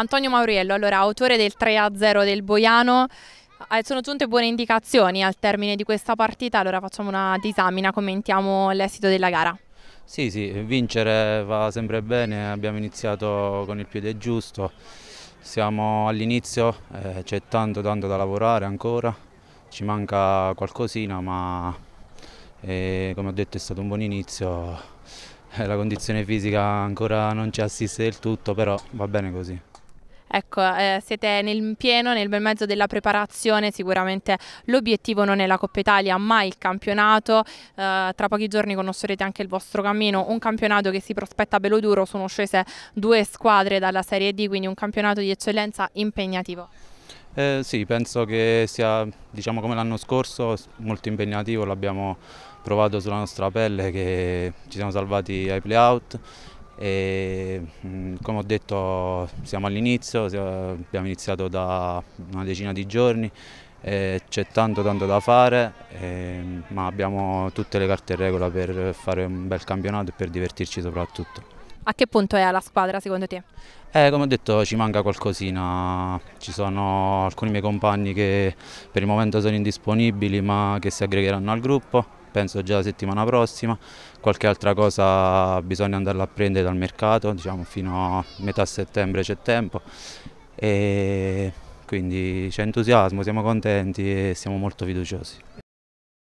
Antonio Mauriello, allora, autore del 3-0 del Boiano, eh, sono giunte buone indicazioni al termine di questa partita, allora facciamo una disamina, commentiamo l'esito della gara. Sì, sì, vincere va sempre bene, abbiamo iniziato con il piede giusto, siamo all'inizio, eh, c'è tanto tanto da lavorare ancora, ci manca qualcosina ma eh, come ho detto è stato un buon inizio, eh, la condizione fisica ancora non ci assiste del tutto però va bene così. Ecco, eh, siete nel pieno, nel bel mezzo della preparazione, sicuramente l'obiettivo non è la Coppa Italia, ma il campionato. Eh, tra pochi giorni conoscerete anche il vostro cammino, un campionato che si prospetta bello duro, sono scese due squadre dalla Serie D, quindi un campionato di eccellenza impegnativo. Eh, sì, penso che sia diciamo come l'anno scorso molto impegnativo, l'abbiamo provato sulla nostra pelle che ci siamo salvati ai playout e, mm, come ho detto siamo all'inizio, abbiamo iniziato da una decina di giorni, c'è tanto tanto da fare, e, ma abbiamo tutte le carte in regola per fare un bel campionato e per divertirci soprattutto. A che punto è la squadra secondo te? Eh, come ho detto ci manca qualcosina, ci sono alcuni miei compagni che per il momento sono indisponibili ma che si aggregheranno al gruppo penso già la settimana prossima, qualche altra cosa bisogna andarla a prendere dal mercato, diciamo fino a metà settembre c'è tempo e quindi c'è entusiasmo, siamo contenti e siamo molto fiduciosi.